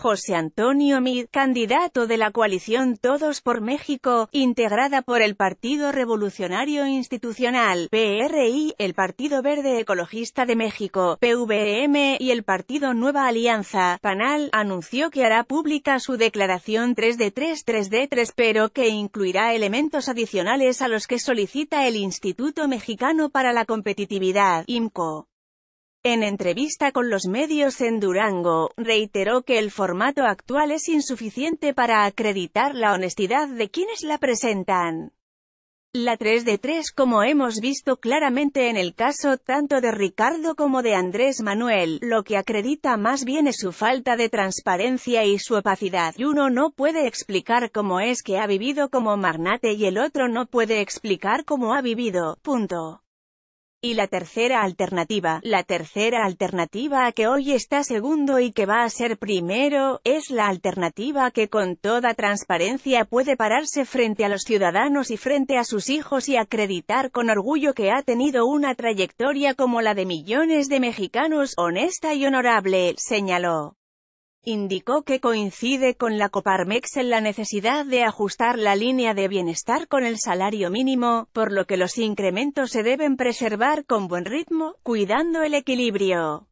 José Antonio Mid, candidato de la coalición Todos por México, integrada por el Partido Revolucionario Institucional, PRI, el Partido Verde Ecologista de México, PVM, y el Partido Nueva Alianza, PANAL, anunció que hará pública su declaración 3 d 3 3 3 pero que incluirá elementos adicionales a los que solicita el Instituto Mexicano para la Competitividad, IMCO. En entrevista con los medios en Durango, reiteró que el formato actual es insuficiente para acreditar la honestidad de quienes la presentan. La 3 de 3 como hemos visto claramente en el caso tanto de Ricardo como de Andrés Manuel, lo que acredita más bien es su falta de transparencia y su opacidad, y uno no puede explicar cómo es que ha vivido como magnate y el otro no puede explicar cómo ha vivido, punto. Y la tercera alternativa, la tercera alternativa que hoy está segundo y que va a ser primero, es la alternativa que con toda transparencia puede pararse frente a los ciudadanos y frente a sus hijos y acreditar con orgullo que ha tenido una trayectoria como la de millones de mexicanos, honesta y honorable, señaló. Indicó que coincide con la Coparmex en la necesidad de ajustar la línea de bienestar con el salario mínimo, por lo que los incrementos se deben preservar con buen ritmo, cuidando el equilibrio.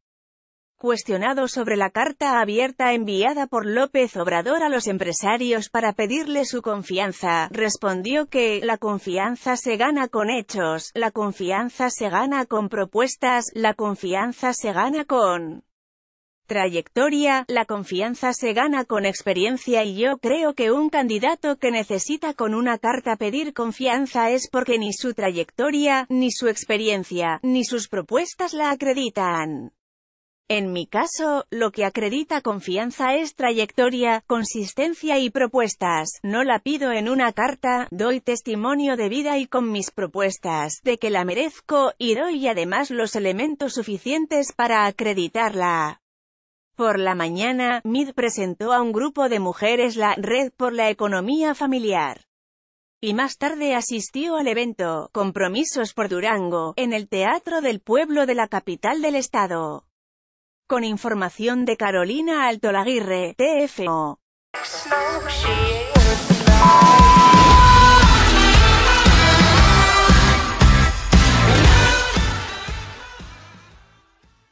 Cuestionado sobre la carta abierta enviada por López Obrador a los empresarios para pedirle su confianza, respondió que, la confianza se gana con hechos, la confianza se gana con propuestas, la confianza se gana con trayectoria, la confianza se gana con experiencia y yo creo que un candidato que necesita con una carta pedir confianza es porque ni su trayectoria, ni su experiencia, ni sus propuestas la acreditan. En mi caso, lo que acredita confianza es trayectoria, consistencia y propuestas. No la pido en una carta, doy testimonio de vida y con mis propuestas, de que la merezco, y doy además los elementos suficientes para acreditarla. Por la mañana, Mid presentó a un grupo de mujeres la Red por la Economía Familiar. Y más tarde asistió al evento, Compromisos por Durango, en el Teatro del Pueblo de la capital del estado. Con información de Carolina Altolaguirre, TFO.